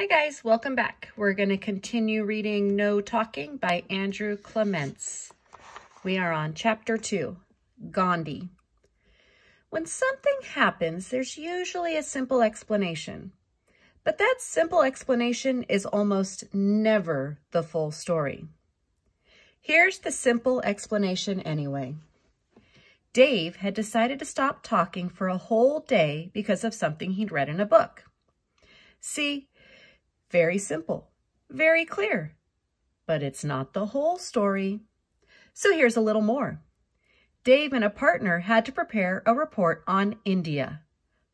Hi guys, welcome back. We're going to continue reading No Talking by Andrew Clements. We are on chapter two, Gandhi. When something happens, there's usually a simple explanation. But that simple explanation is almost never the full story. Here's the simple explanation anyway. Dave had decided to stop talking for a whole day because of something he'd read in a book. See, very simple, very clear, but it's not the whole story. So here's a little more. Dave and a partner had to prepare a report on India.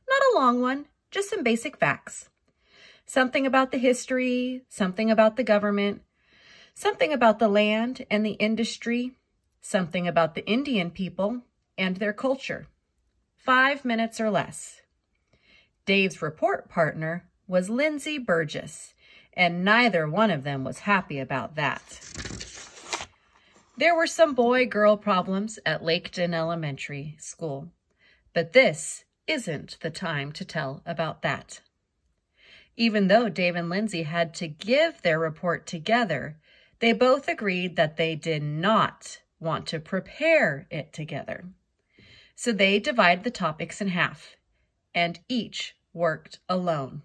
Not a long one, just some basic facts. Something about the history, something about the government, something about the land and the industry, something about the Indian people and their culture. Five minutes or less. Dave's report partner was Lindsay Burgess, and neither one of them was happy about that. There were some boy-girl problems at Laketon Elementary School, but this isn't the time to tell about that. Even though Dave and Lindsay had to give their report together, they both agreed that they did not want to prepare it together. So they divide the topics in half, and each worked alone.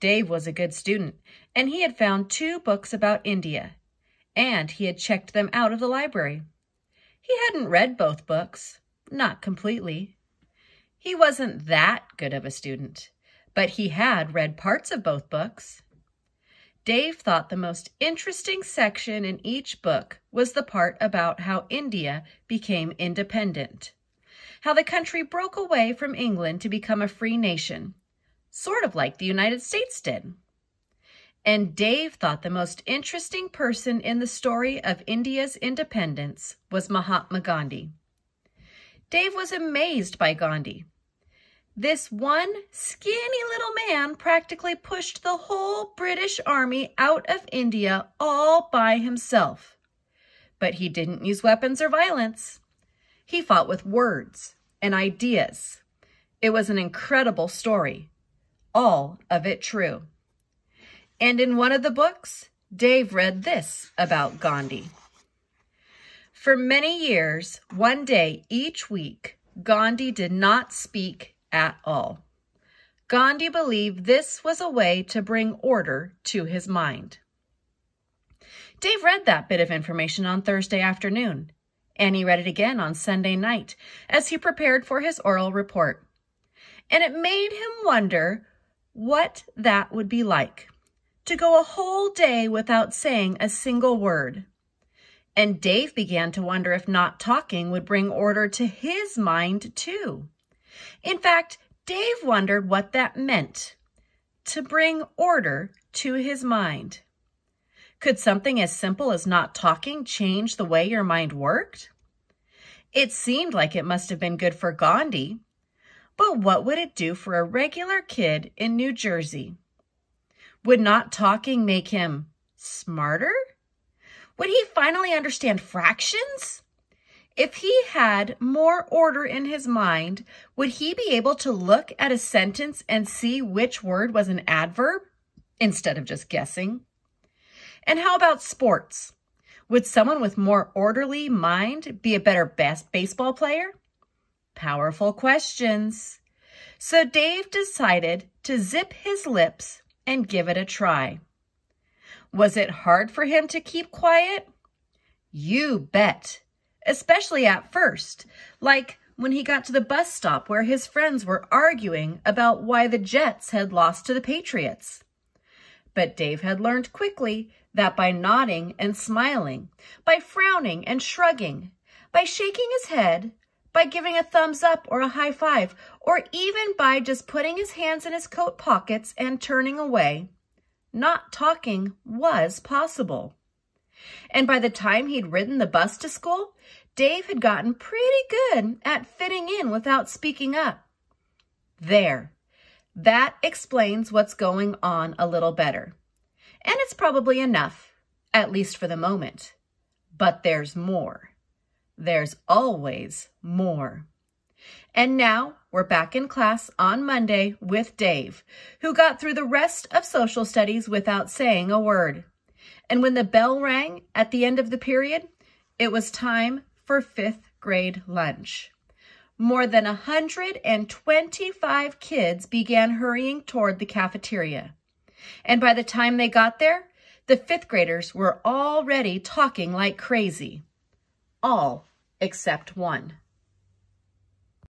Dave was a good student, and he had found two books about India, and he had checked them out of the library. He hadn't read both books, not completely. He wasn't that good of a student, but he had read parts of both books. Dave thought the most interesting section in each book was the part about how India became independent, how the country broke away from England to become a free nation, sort of like the United States did. And Dave thought the most interesting person in the story of India's independence was Mahatma Gandhi. Dave was amazed by Gandhi. This one skinny little man practically pushed the whole British army out of India all by himself. But he didn't use weapons or violence. He fought with words and ideas. It was an incredible story all of it true. And in one of the books, Dave read this about Gandhi. For many years, one day each week, Gandhi did not speak at all. Gandhi believed this was a way to bring order to his mind. Dave read that bit of information on Thursday afternoon, and he read it again on Sunday night as he prepared for his oral report. And it made him wonder what that would be like to go a whole day without saying a single word. And Dave began to wonder if not talking would bring order to his mind, too. In fact, Dave wondered what that meant to bring order to his mind. Could something as simple as not talking change the way your mind worked? It seemed like it must have been good for Gandhi, but what would it do for a regular kid in New Jersey? Would not talking make him smarter? Would he finally understand fractions? If he had more order in his mind, would he be able to look at a sentence and see which word was an adverb instead of just guessing? And how about sports? Would someone with more orderly mind be a better baseball player? powerful questions. So Dave decided to zip his lips and give it a try. Was it hard for him to keep quiet? You bet, especially at first, like when he got to the bus stop where his friends were arguing about why the Jets had lost to the Patriots. But Dave had learned quickly that by nodding and smiling, by frowning and shrugging, by shaking his head, by giving a thumbs up or a high five, or even by just putting his hands in his coat pockets and turning away. Not talking was possible. And by the time he'd ridden the bus to school, Dave had gotten pretty good at fitting in without speaking up. There. That explains what's going on a little better. And it's probably enough, at least for the moment. But there's more there's always more. And now we're back in class on Monday with Dave, who got through the rest of social studies without saying a word. And when the bell rang at the end of the period, it was time for fifth grade lunch. More than 125 kids began hurrying toward the cafeteria. And by the time they got there, the fifth graders were already talking like crazy. All except one